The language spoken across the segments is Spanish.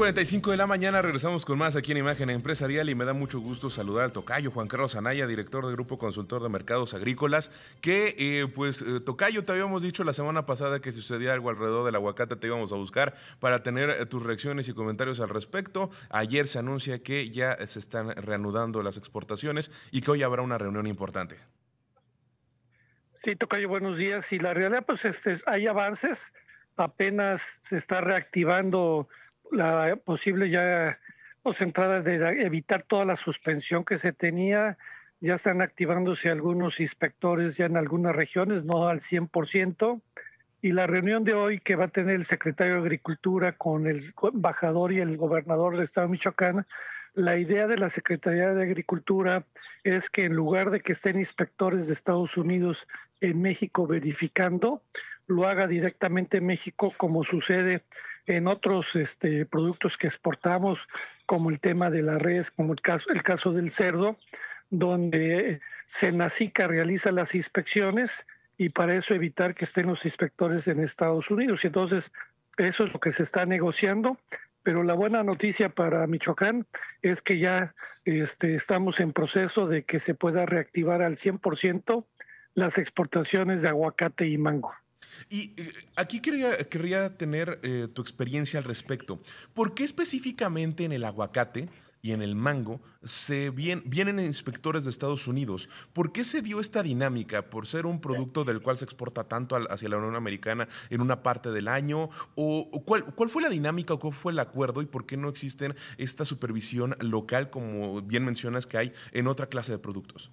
45 de la mañana regresamos con más aquí en Imagen Empresarial y me da mucho gusto saludar al tocayo Juan Carlos Anaya, director del Grupo Consultor de Mercados Agrícolas, que eh, pues eh, tocayo te habíamos dicho la semana pasada que si sucedía algo alrededor del aguacate te íbamos a buscar para tener eh, tus reacciones y comentarios al respecto. Ayer se anuncia que ya se están reanudando las exportaciones y que hoy habrá una reunión importante. Sí, tocayo, buenos días. Y la realidad pues este, hay avances, apenas se está reactivando la posible ya pues, entrada de evitar toda la suspensión que se tenía. Ya están activándose algunos inspectores ya en algunas regiones, no al 100%. Y la reunión de hoy que va a tener el secretario de Agricultura con el embajador y el gobernador del estado de Michoacán, la idea de la Secretaría de Agricultura es que en lugar de que estén inspectores de Estados Unidos en México verificando, lo haga directamente México, como sucede en otros este, productos que exportamos, como el tema de la res, como el caso, el caso del cerdo, donde Senacica realiza las inspecciones y para eso evitar que estén los inspectores en Estados Unidos. Y entonces, eso es lo que se está negociando. Pero la buena noticia para Michoacán es que ya este, estamos en proceso de que se pueda reactivar al 100% las exportaciones de aguacate y mango. Y eh, aquí quería, querría tener eh, tu experiencia al respecto. ¿Por qué específicamente en el aguacate y en el mango se vienen inspectores de Estados Unidos. ¿Por qué se dio esta dinámica? ¿Por ser un producto del cual se exporta tanto hacia la Unión Americana en una parte del año? ¿O cuál, fue la dinámica o cuál fue el acuerdo y por qué no existen esta supervisión local, como bien mencionas que hay en otra clase de productos?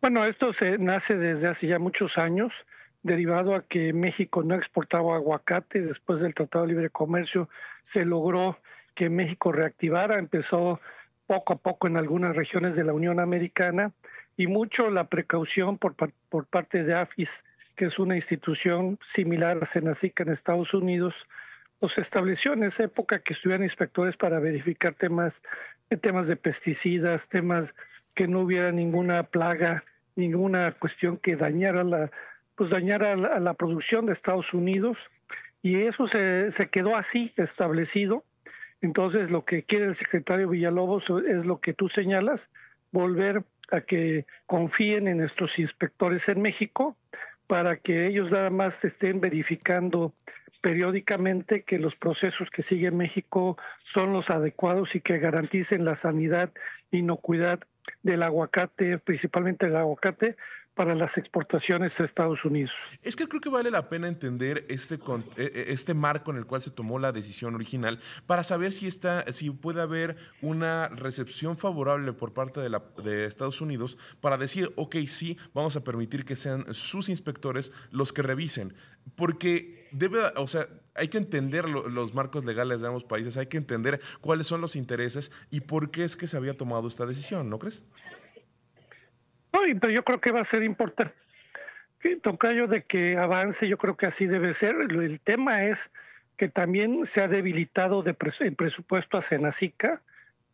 Bueno, esto se nace desde hace ya muchos años derivado a que México no exportaba aguacate después del Tratado de Libre Comercio, se logró que México reactivara, empezó poco a poco en algunas regiones de la Unión Americana y mucho la precaución por, por parte de AFIS, que es una institución similar a Senacica en Estados Unidos, los estableció en esa época que estuvieran inspectores para verificar temas, temas de pesticidas, temas que no hubiera ninguna plaga, ninguna cuestión que dañara la, pues, dañar a la, producción de Estados Unidos y eso se, quedó así establecido. Entonces lo que quiere el secretario Villalobos es lo que tú señalas, volver a que confíen en nuestros inspectores en México para que ellos nada más estén verificando periódicamente que los procesos que sigue México son los adecuados y que garanticen la sanidad, inocuidad del aguacate, principalmente el aguacate, para las exportaciones a Estados Unidos. Es que creo que vale la pena entender este, e, e, este marco en el cual se tomó la decisión original para saber si, está, si puede haber una recepción favorable por parte de, la, de Estados Unidos para decir, ok, sí, vamos a permitir que sean sus inspectores los que revisen. Porque debe, o sea, hay que entender los marcos legales de ambos países, hay que entender cuáles son los intereses y por qué es que se había tomado esta decisión, ¿no crees? pero yo creo que va a ser importante. Tocayo, de que avance, yo creo que así debe ser. El tema es que también se ha debilitado de el presupuesto a Senacica.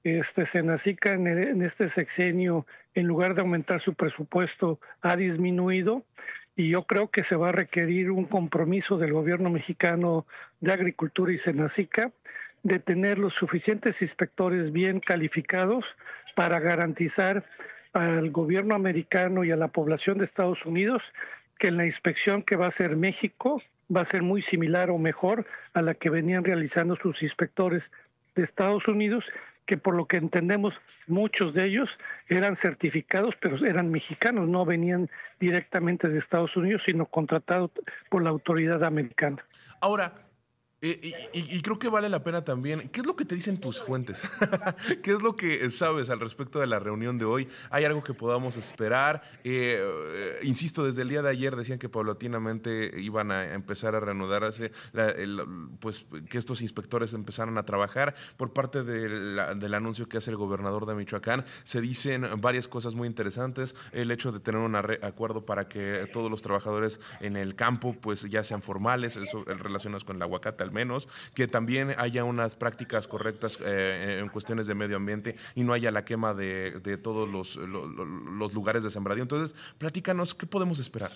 Este, Senacica en, en este sexenio, en lugar de aumentar su presupuesto, ha disminuido y yo creo que se va a requerir un compromiso del gobierno mexicano de Agricultura y Senacica de tener los suficientes inspectores bien calificados para garantizar al gobierno americano y a la población de Estados Unidos que en la inspección que va a hacer México va a ser muy similar o mejor a la que venían realizando sus inspectores de Estados Unidos, que por lo que entendemos muchos de ellos eran certificados, pero eran mexicanos, no venían directamente de Estados Unidos, sino contratados por la autoridad americana. Ahora, y, creo que vale la pena también, ¿qué es lo que te dicen tus fuentes? ¿Qué es lo que sabes al respecto de la reunión de hoy? ¿Hay algo que podamos esperar? Eh, insisto, desde el día de ayer decían que paulatinamente iban a empezar a reanudarse, pues que estos inspectores empezaron a trabajar. Por parte del anuncio que hace el gobernador de Michoacán, se dicen varias cosas muy interesantes. El hecho de tener un acuerdo para que todos los trabajadores en el campo pues ya sean formales, eso relacionados con el aguacate, al menos, que también haya unas prácticas correctas eh, eh, en cuestiones de medio ambiente y no haya la quema de, todos los, lugares de sembradío. Entonces, platícanos, ¿qué podemos esperar?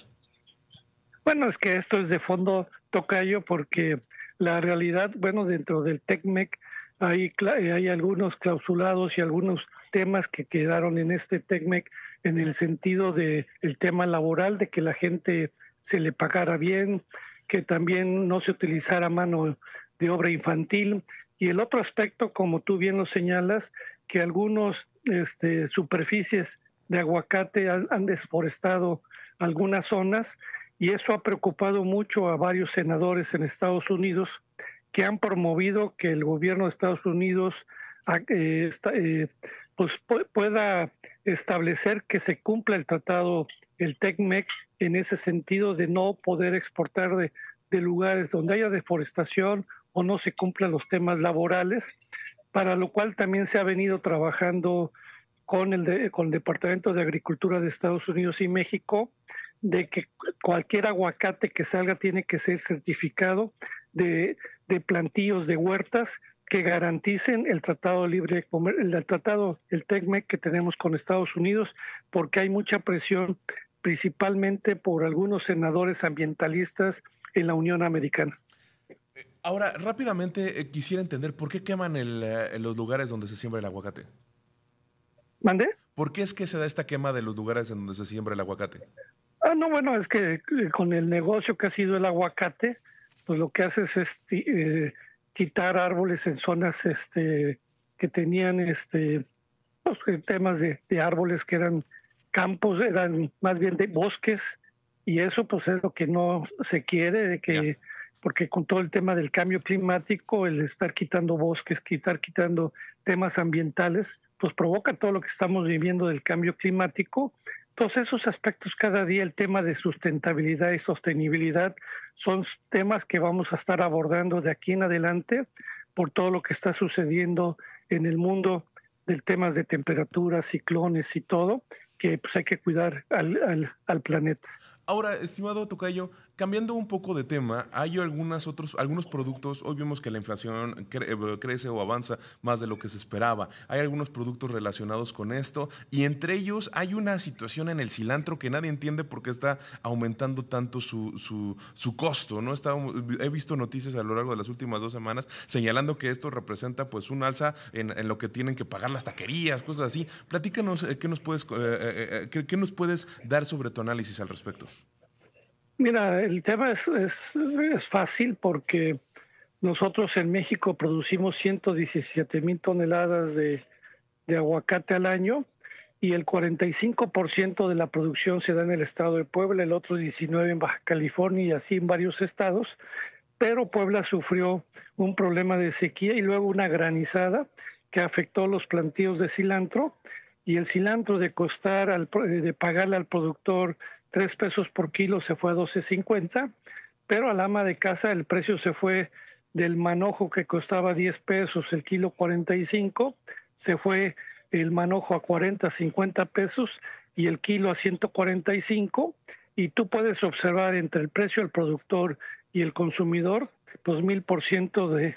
Bueno, es que esto es de fondo tocayo porque la realidad, bueno, dentro del TECMEC hay, eh, hay algunos clausulados y algunos temas que quedaron en este TECMEC en el sentido del el tema laboral, de que la gente se le pagara bien, que también no se utilizara mano de obra infantil. Y el otro aspecto, como tú bien lo señalas, que algunas este, superficies de aguacate han desforestado algunas zonas y eso ha preocupado mucho a varios senadores en Estados Unidos que han promovido que el gobierno de Estados Unidos ah, eh, eh, pues, pueda establecer que se cumpla el tratado, el TECMEC, en ese sentido de no poder exportar de, lugares donde haya deforestación o no se cumplan los temas laborales, para lo cual también se ha venido trabajando con el, con el Departamento de Agricultura de Estados Unidos y México, de que cualquier aguacate que salga tiene que ser certificado de de plantillos de huertas que garanticen el tratado libre el tratado el TECMEC e que tenemos con Estados Unidos porque hay mucha presión principalmente por algunos senadores ambientalistas en la Unión Americana. Eh, ahora, rápidamente eh, quisiera entender por qué queman eh, los lugares donde se siembra el aguacate. ¿Mande? ¿Por qué es que se da esta quema de los lugares en donde se siembra el aguacate? Ah, no, bueno, es que con el negocio que ha sido el aguacate, pues lo que hace es este, eh, quitar árboles en zonas este, que tenían este, pues, temas de, árboles que eran campos, eran más bien de bosques, y eso pues es lo que no se quiere, porque con todo el tema del cambio climático, el estar quitando bosques, quitar, quitando temas ambientales, pues provoca todo lo que estamos viviendo del cambio climático, todos esos aspectos cada día, el tema de sustentabilidad y sostenibilidad, son temas que vamos a estar abordando de aquí en adelante por todo lo que está sucediendo en el mundo del temas de temperaturas, ciclones y todo, que pues, hay que cuidar al planeta. Ahora, estimado Tocayo, cambiando un poco de tema, hay algunas otros, algunos productos, hoy vemos que la inflación eh, crece o avanza más de lo que se esperaba. Hay algunos productos relacionados con esto y entre ellos hay una situación en el cilantro que nadie entiende por qué está aumentando tanto su, su, su costo. ¿no? he visto noticias a lo largo de las últimas dos semanas señalando que esto representa pues un alza en, lo que tienen que pagar las taquerías, cosas así. Platícanos eh, qué nos puedes, eh, qué nos puedes dar sobre tu análisis al respecto. Mira, el tema es, fácil porque nosotros en México producimos 117 mil toneladas de, aguacate al año y el 45% de la producción se da en el estado de Puebla, el otro 19% en Baja California y así en varios estados. Pero Puebla sufrió un problema de sequía y luego una granizada que afectó los plantíos de cilantro y el cilantro de costar, de pagarle al productor 3 pesos por kilo se fue a 12.50, pero al ama de casa el precio se fue del manojo que costaba 10 pesos el kilo 45, se fue el manojo a 40, 50 pesos y el kilo a 145 y tú puedes observar entre el precio del productor y el consumidor pues mil por ciento de,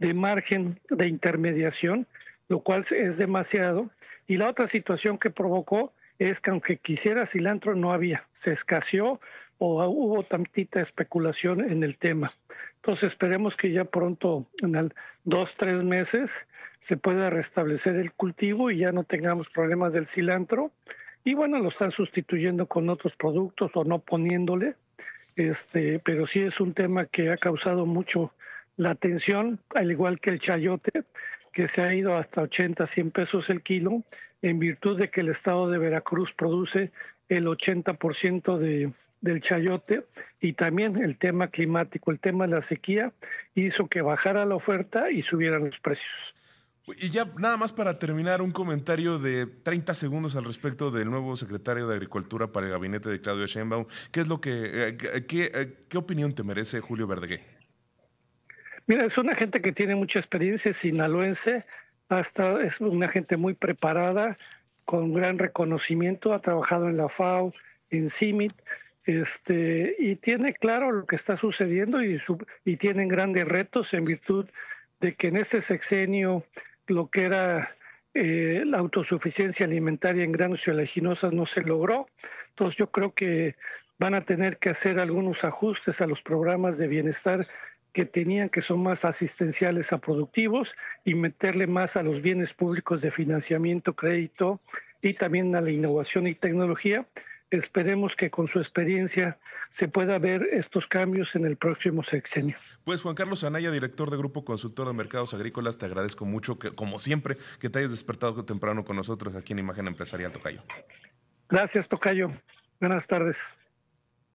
de margen de intermediación, lo cual es demasiado. Y la otra situación que provocó es que aunque quisiera cilantro no había, se escaseó o hubo tantita especulación en el tema. Entonces esperemos que ya pronto, en dos, tres meses, se pueda restablecer el cultivo y ya no tengamos problemas del cilantro. Y bueno, lo están sustituyendo con otros productos o no poniéndole, este, pero sí es un tema que ha causado mucho la atención, al igual que el chayote, que se ha ido hasta 80, 100 pesos el kilo, en virtud de que el estado de Veracruz produce el 80% de, del chayote y también el tema climático, el tema de la sequía, hizo que bajara la oferta y subieran los precios. Y ya nada más para terminar, un comentario de 30 segundos al respecto del nuevo secretario de Agricultura para el gabinete de Claudio Sheinbaum. ¿Qué es lo que, eh, eh, eh, qué, opinión te merece Julio Verdegué? Mira, es una gente que tiene mucha experiencia sinaloense, hasta es una gente muy preparada, con gran reconocimiento, ha trabajado en la FAO, en CIMIT, este, y tiene claro lo que está sucediendo y, y tienen grandes retos en virtud de que en este sexenio lo que era eh, la autosuficiencia alimentaria en granos y oleaginosas no se logró. Entonces yo creo que van a tener que hacer algunos ajustes a los programas de bienestar que tenían que son más asistenciales a productivos y meterle más a los bienes públicos de financiamiento, crédito y también a la innovación y tecnología. Esperemos que con su experiencia se pueda ver estos cambios en el próximo sexenio. Pues Juan Carlos Anaya, director de Grupo Consultor de Mercados Agrícolas, te agradezco mucho, que, como siempre, que te hayas despertado temprano con nosotros aquí en Imagen Empresarial Tocayo. Gracias, Tocayo. Buenas tardes.